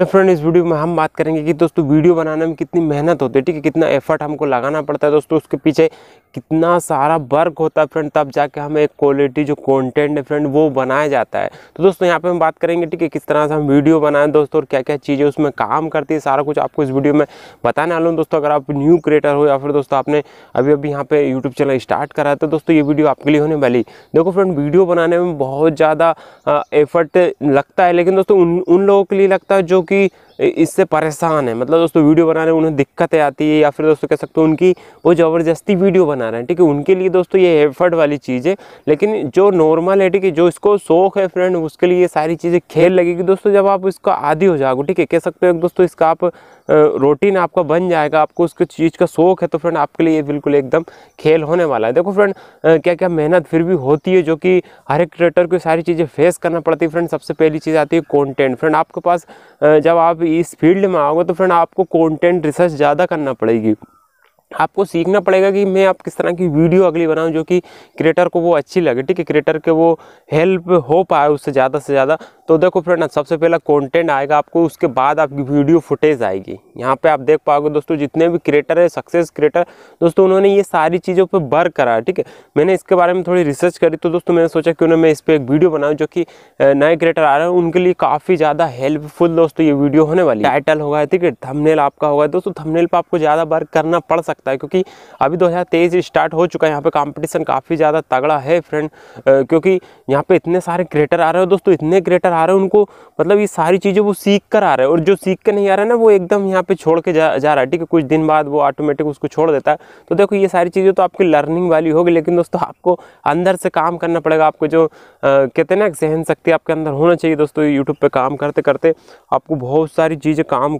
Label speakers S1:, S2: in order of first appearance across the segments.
S1: hello friend इस video में हम बात करेंगे कि दोस्तों वीडियो बनाने में कितनी मेहनत होती है ठीक है कितना एफर्ट हमको लगाना पड़ता है दोस्तों उसके पीछे कितना सारा वर्क होता है फ्रेंड तब जाके हमें एक क्वालिटी जो कंटेंट है फ्रेंड वो बनाया जाता है तो दोस्तों यहाँ पे हम बात करेंगे ठीक है किस तरह से हम वीडियो बनाएं दोस्तों और क्या क्या चीज़ें उसमें काम करती है सारा कुछ आपको इस वीडियो में बताने वाला हूँ दोस्तों अगर आप न्यू क्रिएटर हो या फिर दोस्तों आपने अभी अभी यहाँ पे यूट्यूब चैनल स्टार्ट करा तो दोस्तों ये वीडियो आपके लिए होने वाली देखो फ्रेंड वीडियो बनाने में बहुत ज़्यादा एफर्ट लगता है लेकिन दोस्तों उन लोगों के लिए लगता है जो क्योंकि इससे परेशान है मतलब दोस्तों वीडियो बनाने में उन्हें दिक्कतें आती है या फिर दोस्तों कह सकते हो उनकी वो ज़बरदस्ती वीडियो बना रहे हैं ठीक है उनके लिए दोस्तों ये एफर्ट वाली चीज़ है लेकिन जो नॉर्मल है ठीक है जो इसको शौक है फ्रेंड उसके लिए ये सारी चीज़ें खेल लगेगी दोस्तों जब आप इसका आदि हो जाओगे ठीक है कह सकते हो दोस्तों इसका आप रूटीन आपका बन जाएगा आपको उसकी चीज़ का शौक है तो फ्रेंड आपके लिए ये बिल्कुल एकदम खेल होने वाला है देखो फ्रेंड क्या क्या मेहनत फिर भी होती है जो कि हर एक क्रिएटर को सारी चीज़ें फेस करना पड़ती है फ्रेंड सबसे पहली चीज़ आती है कॉन्टेंट फ्रेंड आपके पास जब आप इस फील्ड में आओगे तो फ्रेंड आपको कंटेंट रिसर्च ज़्यादा करना पड़ेगी आपको सीखना पड़ेगा कि मैं आप किस तरह की वीडियो अगली बनाऊं जो कि क्रिएटर को वो अच्छी लगे ठीक है क्रिएटर के वो हेल्प हो पाए उससे ज़्यादा से ज़्यादा तो देखो फ्रेंड सबसे पहला कंटेंट आएगा आपको उसके बाद आपकी वीडियो फुटेज आएगी यहाँ पे आप देख पाओगे दोस्तों जितने भी क्रिएटर है सक्सेस क्रिएटर दोस्तों उन्होंने ये सारी चीज़ों पर वर्क करा ठीक है मैंने इसके बारे में थोड़ी रिसर्च करी तो दोस्तों मैंने सोचा क्यों ना मैं इस पर एक वीडियो बनाऊँ जो कि नए क्रिएटर आ रहे हैं उनके लिए काफ़ी ज़्यादा हेल्पफुल दोस्तों ये वीडियो होने वाली टाइटल होगा ठीक है थमनेल आपका होगा दोस्तों थमनेल पर आपको ज़्यादा वर्क करना पड़ सकता सकता है क्योंकि अभी तेईस स्टार्ट हो चुका है यहाँ पे कंपटीशन काफ़ी ज़्यादा तगड़ा है फ्रेंड क्योंकि यहाँ पे इतने सारे क्रिएटर आ रहे हैं दोस्तों इतने क्रिएटर आ रहे हैं उनको मतलब ये सारी चीज़ें वो सीख कर आ रहे हैं और जो सीख कर नहीं आ रहा है ना वो एकदम यहाँ पर छोड़ के जा जा रहा है ठीक है कुछ दिन बाद वो ऑटोमेटिक उसको छोड़ देता है तो देखो ये सारी चीज़ें तो आपकी लर्निंग वाली होगी लेकिन दोस्तों आपको अंदर से काम करना पड़ेगा आपको जो कहते हैं ना सहन शक्ति आपके अंदर होना चाहिए दोस्तों यूट्यूब पर काम करते करते आपको बहुत सारी चीज़ें काम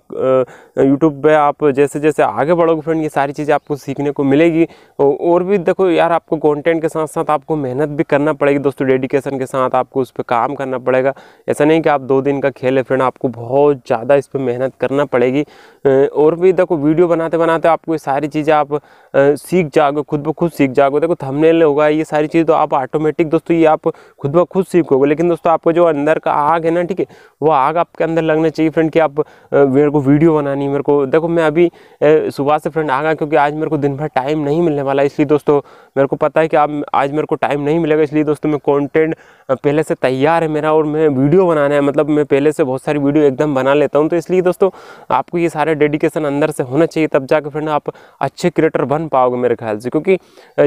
S1: यूट्यूब पर आप जैसे जैसे आगे बढ़ोगे फ्रेंड ये सारी चीज़ चीज़ आपको सीखने को मिलेगी और भी देखो यार आपको कंटेंट के साथ साथ आपको मेहनत भी करना पड़ेगी दोस्तों डेडिकेशन के साथ आपको उस पर काम करना पड़ेगा ऐसा नहीं कि आप दो दिन का खेल है फ्रेंड आपको बहुत ज़्यादा इस पर मेहनत करना पड़ेगी और भी देखो वीडियो बनाते बनाते आपको ये सारी चीज़ें आप सीख जाओगे खुद ब खुद सीख जाओगे देखो थमने होगा ये सारी चीज़ तो आप ऑटोमेटिक दोस्तों ये आप खुद ब खुद सीखोगे लेकिन दोस्तों आपको जो अंदर का आग है ना ठीक है वो आग आपके अंदर लगना चाहिए फ्रेंड कि आप मेरे को वीडियो बनानी मेरे को देखो मैं अभी सुबह से फ्रेंड आ गया क्योंकि क्योंकि आज मेरे को दिन भर टाइम नहीं मिलने वाला इसलिए दोस्तों मेरे को पता है कि आप आज मेरे को टाइम नहीं मिलेगा इसलिए दोस्तों मैं कंटेंट पहले से तैयार है मेरा और मैं वीडियो बनाना है मतलब मैं पहले से बहुत सारी वीडियो एकदम बना लेता हूँ तो इसलिए दोस्तों आपको ये सारे डेडिकेशन अंदर से होना चाहिए तब जाकर फ्रेंड आप अच्छे क्रिएटर बन पाओगे मेरे ख्याल से क्योंकि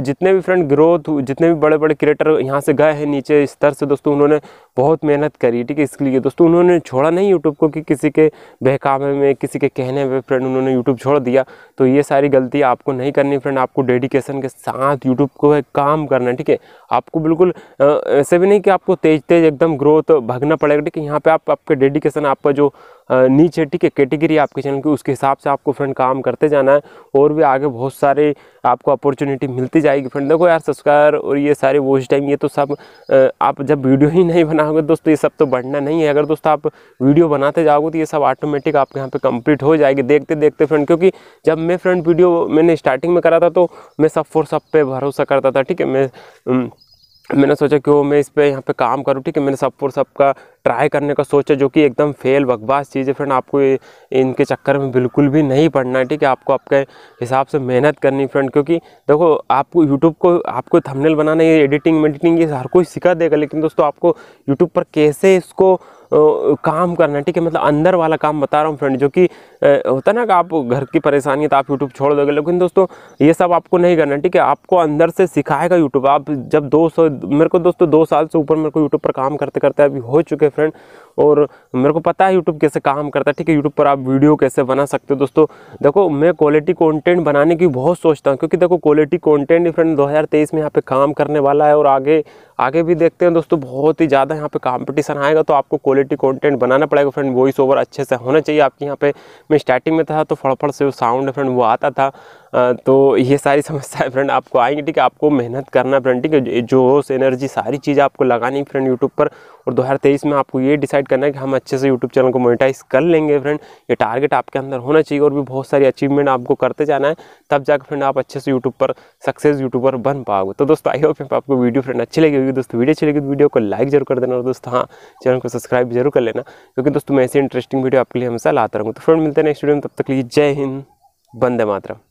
S1: जितने भी फ्रेंड ग्रोथ जितने भी बड़े बड़े क्रिएटर यहाँ से गए हैं नीचे स्तर से दोस्तों उन्होंने बहुत मेहनत करी ठीक है इसके लिए दोस्तों उन्होंने छोड़ा नहीं यूट्यूब को कि किसी के बहकावे में किसी के कहने में फ्रेंड उन्होंने यूट्यूब छोड़ दिया तो ये सारी गलती गलती आपको नहीं करनी फ्रेंड आपको डेडिकेशन के साथ यूट्यूब को काम करना है ठीक है आपको बिल्कुल ऐसे भी नहीं कि आपको तेज तेज एकदम ग्रोथ भगना पड़ेगा ठीक है यहाँ पर आप आपके डेडिकेशन आपका जो नीचे ठीक है कैटेगरी आपके चैनल की उसके हिसाब से आपको फ्रेंड काम करते जाना है और भी आगे बहुत सारे आपको अपॉर्चुनिटी मिलती जाएगी फ्रेंड देखो यार सब्सक्राइबर और ये सारे वो टाइम ये तो सब आप जब वीडियो ही नहीं बनाओगे दोस्तों ये सब तो बढ़ना नहीं है अगर दोस्तों आप वीडियो बनाते जाओगे तो ये सब ऑटोमेटिक आपके यहाँ पे कंप्लीट हो जाएगी देखते देखते फ्रेंड क्योंकि जब मैं फ्रेंड वीडियो मैंने स्टार्टिंग में करा था तो मैं सब फोर सब पे भरोसा करता था ठीक है मैं मैंने सोचा क्यों मैं इस पर यहाँ पे काम करूँ ठीक है मैंने सब और सब का ट्राई करने का सोचा जो कि एकदम फेल बकवास चीज़ है फ्रेंड आपको इनके चक्कर में बिल्कुल भी नहीं पड़ना है ठीक है आपको आपके हिसाब से मेहनत करनी फ्रेंड क्योंकि देखो आपको यूट्यूब को आपको थंबनेल बनाना ये एडिटिंग मेडिटिंग ये हर कोई सिखा देगा लेकिन दोस्तों आपको यूट्यूब पर कैसे इसको काम करना ठीक है मतलब अंदर वाला काम बता रहा हूँ फ्रेंड जो कि होता ना कि आप घर की परेशानी है तो आप यूट्यूब छोड़ दोगे लेकिन दोस्तों ये सब आपको नहीं करना ठीक है आपको अंदर से सिखाएगा यूट्यूब आप जब दो सौ मेरे को दोस्तों दो साल से ऊपर मेरे को यूट्यूब पर काम करते करते अभी हो चुके फ्रेंड और मेरे को पता है यूट्यूब कैसे काम करता है ठीक है यूट्यूब पर आप वीडियो कैसे बना सकते हो दोस्तों देखो मैं क्वालिटी कॉन्टेंट बनाने की बहुत सोचता हूँ क्योंकि देखो क्वालिटी कॉन्टेंट फ्रेंड दो में यहाँ पर काम करने वाला है और आगे आगे भी देखते हैं दोस्तों बहुत ही ज़्यादा यहाँ पे कंपटीशन आएगा तो आपको क्वालिटी कंटेंट बनाना पड़ेगा फ्रेंड वॉइस ओवर अच्छे से होना चाहिए आपके यहाँ पे मैं स्टार्टिंग में था तो फड़फड़ से वो साउंड फ्रेंड वो आता था तो ये सारी समस्याएं फ्रेंड आपको आएंगी ठीक है आपको मेहनत करना फ्रेंड ठीक है जोश एनर्जी सारी चीज़ आपको लगानी फ्रेंड यूट्यूब पर और 2023 में आपको ये डिसाइड करना है कि हम अच्छे से यूट्यूब चैनल को मोनिटाइज कर लेंगे फ्रेंड ये टारगेट आपके अंदर होना चाहिए और भी बहुत सारी अचीवमेंट आपको करते जाना है तब जाकर फ्रेंड आप अच्छे से यूट्यूब पर सक्सेस यूट्यूबर बन पाओगे तो दोस्तों आई होप आपको वीडियो फ्रेंड अच्छी लगी होगी दोस्तों वीडियो अच्छी लगी तो वीडियो को लाइक जरूर कर देना और दोस्तों हाँ चैनल को सब्सक्राइब जरूर कर लेना क्योंकि दोस्तों मैं ऐसी इंटरेस्टिंग वीडियो आपके लिए हमेशा लाता रहूँगा तो फ्रेंड मिलते हैं नेक्स्ट वीडियो में तब तक लिए जय हिंद बंदे मातरम